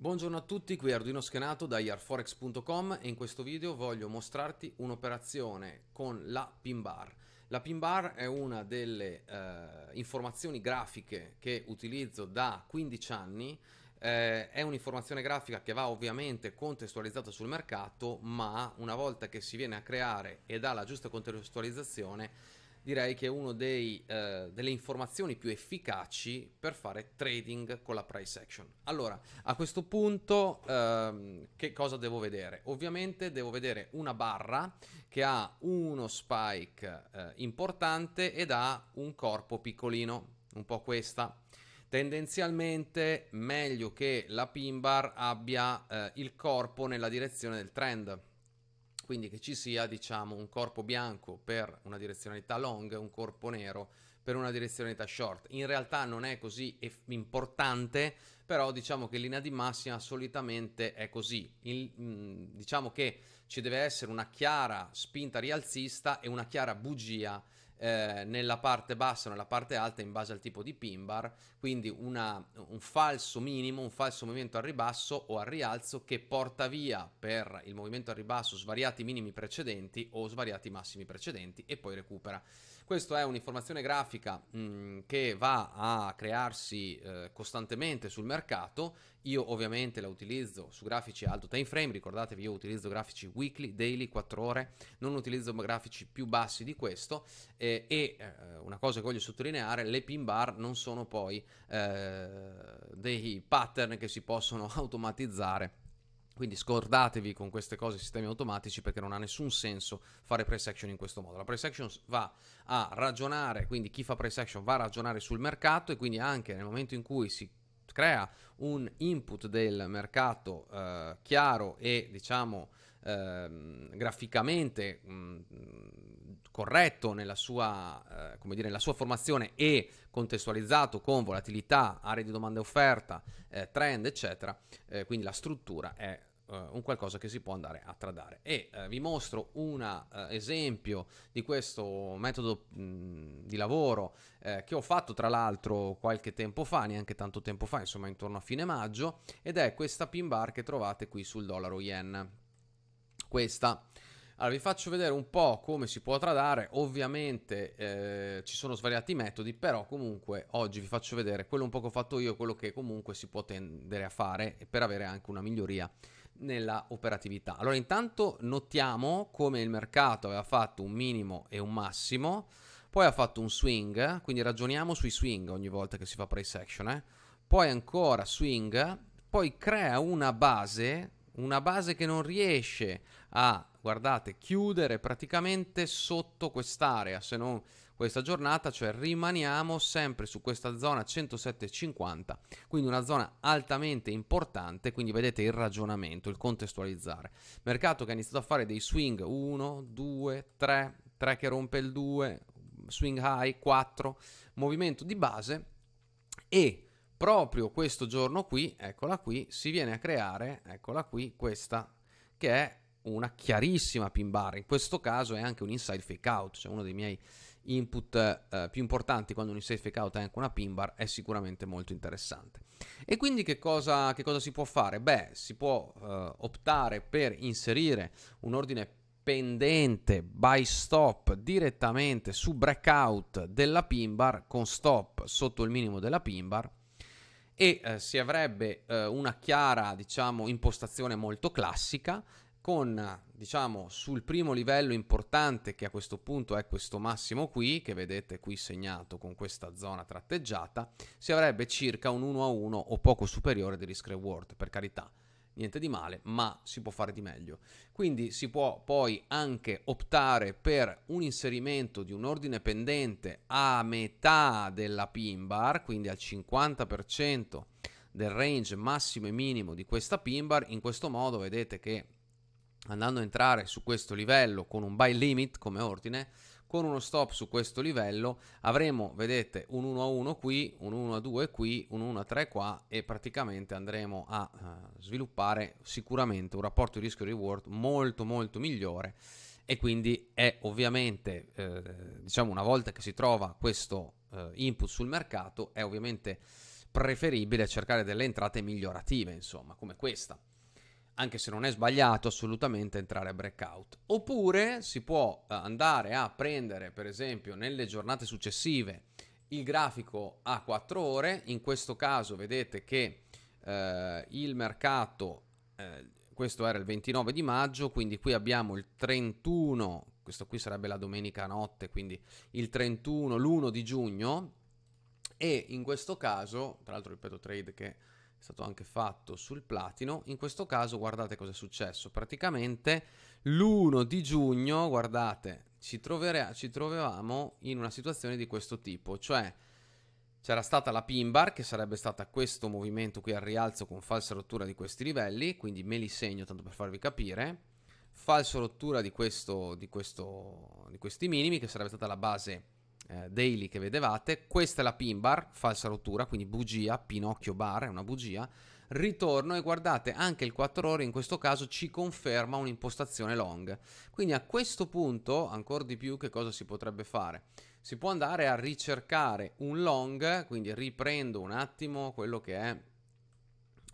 Buongiorno a tutti, qui Arduino Schenato da iarforex.com e in questo video voglio mostrarti un'operazione con la pin bar. La pin bar è una delle eh, informazioni grafiche che utilizzo da 15 anni eh, è un'informazione grafica che va ovviamente contestualizzata sul mercato, ma una volta che si viene a creare e dà la giusta contestualizzazione direi che è una eh, delle informazioni più efficaci per fare trading con la price action. Allora, a questo punto ehm, che cosa devo vedere? Ovviamente devo vedere una barra che ha uno spike eh, importante ed ha un corpo piccolino, un po' questa tendenzialmente meglio che la pin bar abbia eh, il corpo nella direzione del trend quindi che ci sia diciamo un corpo bianco per una direzionalità long e un corpo nero per una direzionalità short. In realtà non è così importante, però diciamo che in linea di massima solitamente è così. Il, mh, mm, diciamo che ci deve essere una chiara spinta rialzista e una chiara bugia eh, nella parte bassa o nella parte alta in base al tipo di pin bar, quindi una, un falso minimo, un falso movimento al ribasso o al rialzo che porta via per il movimento al ribasso svariati minimi precedenti o svariati massimi precedenti e poi recupera. Questa è un'informazione grafica mh, mm, che va a crearsi eh, costantemente sul mercato, io ovviamente la utilizzo su grafici alto time frame, ricordatevi io utilizzo grafici weekly, daily, 4 ore, non utilizzo grafici più bassi di questo. E eh, e eh, una cosa che voglio sottolineare, le pin bar non sono poi eh, dei pattern che si possono automatizzare. Quindi scordatevi con queste cose sistemi automatici perché non ha nessun senso fare price action in questo modo. La price action va a ragionare, quindi chi fa price action va a ragionare sul mercato e quindi anche nel momento in cui si crea un input del mercato eh, chiaro e diciamo Ehm, graficamente mh, mm, corretto nella sua, eh, dire, nella sua, formazione e contestualizzato con volatilità, aree di domanda e offerta, eh, trend, eccetera. Eh, quindi la struttura è eh, un qualcosa che si può andare a tradare. E eh, vi mostro un eh, esempio di questo metodo mh, mm, di lavoro eh, che ho fatto tra l'altro qualche tempo fa, neanche tanto tempo fa, insomma intorno a fine maggio, ed è questa pin bar che trovate qui sul dollaro yen questa. Allora, vi faccio vedere un po' come si può tradare, ovviamente eh, ci sono svariati metodi, però comunque oggi vi faccio vedere quello un po' che ho fatto io, quello che comunque si può tendere a fare per avere anche una miglioria nella operatività. Allora, intanto notiamo come il mercato aveva fatto un minimo e un massimo, poi ha fatto un swing, quindi ragioniamo sui swing ogni volta che si fa price action, eh? poi ancora swing, poi crea una base una base che non riesce a, guardate, chiudere praticamente sotto quest'area, se non questa giornata, cioè rimaniamo sempre su questa zona 107,50, quindi una zona altamente importante, quindi vedete il ragionamento, il contestualizzare. Mercato che ha iniziato a fare dei swing 1, 2, 3, 3 che rompe il 2, swing high 4, movimento di base e proprio questo giorno qui, eccola qui, si viene a creare, eccola qui, questa che è una chiarissima pin bar. In questo caso è anche un inside fake out, cioè uno dei miei input eh, più importanti quando un inside fake out è anche una pin bar, è sicuramente molto interessante. E quindi che cosa, che cosa si può fare? Beh, si può eh, optare per inserire un ordine pendente by stop direttamente su breakout della pin bar con stop sotto il minimo della pin bar e eh, si avrebbe eh, una chiara, diciamo, impostazione molto classica con, diciamo, sul primo livello importante che a questo punto è questo massimo qui, che vedete qui segnato con questa zona tratteggiata, si avrebbe circa un 1 a 1 o poco superiore di risk reward, per carità niente di male, ma si può fare di meglio. Quindi si può poi anche optare per un inserimento di un ordine pendente a metà della pin bar, quindi al 50% del range massimo e minimo di questa pin bar. In questo modo vedete che andando a entrare su questo livello con un buy limit come ordine con uno stop su questo livello avremo, vedete, un 1 a 1 qui, un 1 a 2 qui, un 1 a 3 qua e praticamente andremo a uh, sviluppare sicuramente un rapporto rischio-reward molto molto migliore e quindi è ovviamente, eh, diciamo una volta che si trova questo eh, input sul mercato, è ovviamente preferibile cercare delle entrate migliorative, insomma, come questa anche se non è sbagliato assolutamente entrare a breakout. Oppure si può eh, andare a prendere, per esempio, nelle giornate successive il grafico a 4 ore, in questo caso vedete che eh, il mercato eh, questo era il 29 di maggio, quindi qui abbiamo il 31, questo qui sarebbe la domenica notte, quindi il 31 l'1 di giugno e in questo caso, tra l'altro ripeto trade che è stato anche fatto sul platino. In questo caso guardate cosa è successo. Praticamente l'1 di giugno, guardate, ci, trovere- ci trovavamo in una situazione di questo tipo, cioè c'era stata la pin bar che sarebbe stata questo movimento qui al rialzo con falsa rottura di questi livelli, quindi me li segno tanto per farvi capire. Falsa rottura di, questo, di, questo, di questi minimi che sarebbe stata la base eh, daily che vedevate, questa è la pin bar, falsa rottura, quindi bugia, Pinocchio bar, è una bugia, ritorno e guardate anche il 4 ore in questo caso ci conferma un'impostazione long. Quindi a questo punto, ancora di più, che cosa si potrebbe fare? Si può andare a ricercare un long, quindi riprendo un attimo quello che è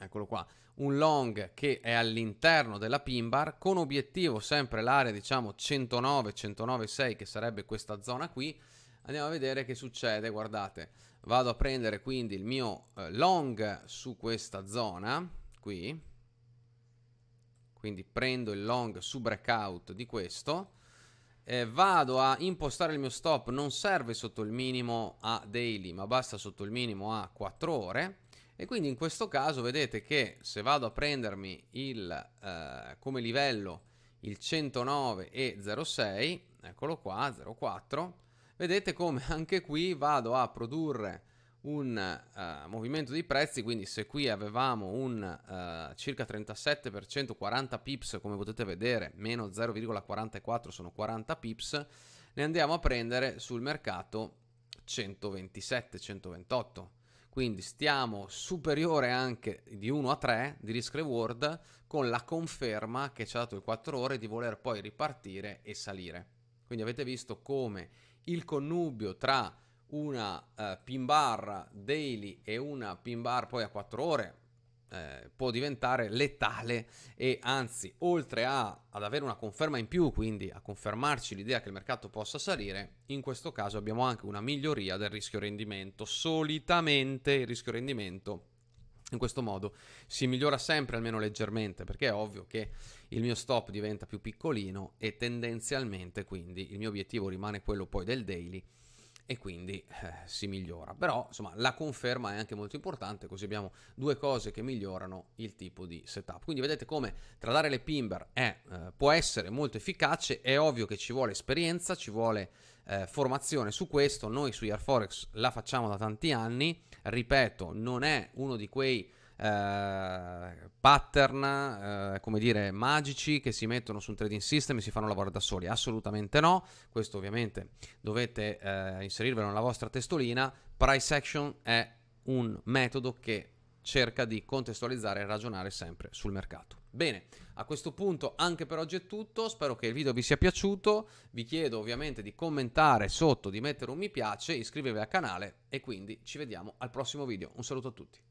eccolo qua, un long che è all'interno della pin bar con obiettivo sempre l'area diciamo 109 109 6 che sarebbe questa zona qui andiamo a vedere che succede, guardate, vado a prendere quindi il mio eh, long su questa zona, qui, quindi prendo il long su breakout di questo, eh, vado a impostare il mio stop, non serve sotto il minimo a daily, ma basta sotto il minimo a 4 ore, e quindi in questo caso vedete che se vado a prendermi il, eh, come livello il 109,06, eccolo qua, 04, vedete come anche qui vado a produrre un uh, movimento di prezzi, quindi se qui avevamo un uh, circa 37%, 40 pips, come potete vedere, meno 0,44 sono 40 pips, ne andiamo a prendere sul mercato 127, 128. Quindi stiamo superiore anche di 1 a 3 di risk reward con la conferma che ci ha dato il 4 ore di voler poi ripartire e salire. Quindi avete visto come il connubio tra una eh, pin bar daily e una pin bar poi a 4 ore eh, può diventare letale e anzi oltre a, ad avere una conferma in più quindi a confermarci l'idea che il mercato possa salire in questo caso abbiamo anche una miglioria del rischio rendimento solitamente il rischio rendimento in questo modo si migliora sempre almeno leggermente perché è ovvio che il mio stop diventa più piccolino e tendenzialmente quindi il mio obiettivo rimane quello poi del daily e quindi eh, si migliora. Però insomma la conferma è anche molto importante, così abbiamo due cose che migliorano il tipo di setup. Quindi vedete come tradare le Pimber è, eh, può essere molto efficace, è ovvio che ci vuole esperienza, ci vuole eh, formazione su questo, noi su Airforex la facciamo da tanti anni, ripeto, non è uno di quei eh, pattern, eh, come dire, magici che si mettono su un trading system e si fanno lavorare da soli. Assolutamente no. Questo ovviamente dovete eh, inserirvelo nella vostra testolina. Price action è un metodo che cerca di contestualizzare e ragionare sempre sul mercato. Bene, a questo punto anche per oggi è tutto, spero che il video vi sia piaciuto, vi chiedo ovviamente di commentare sotto, di mettere un mi piace, iscrivervi al canale e quindi ci vediamo al prossimo video. Un saluto a tutti.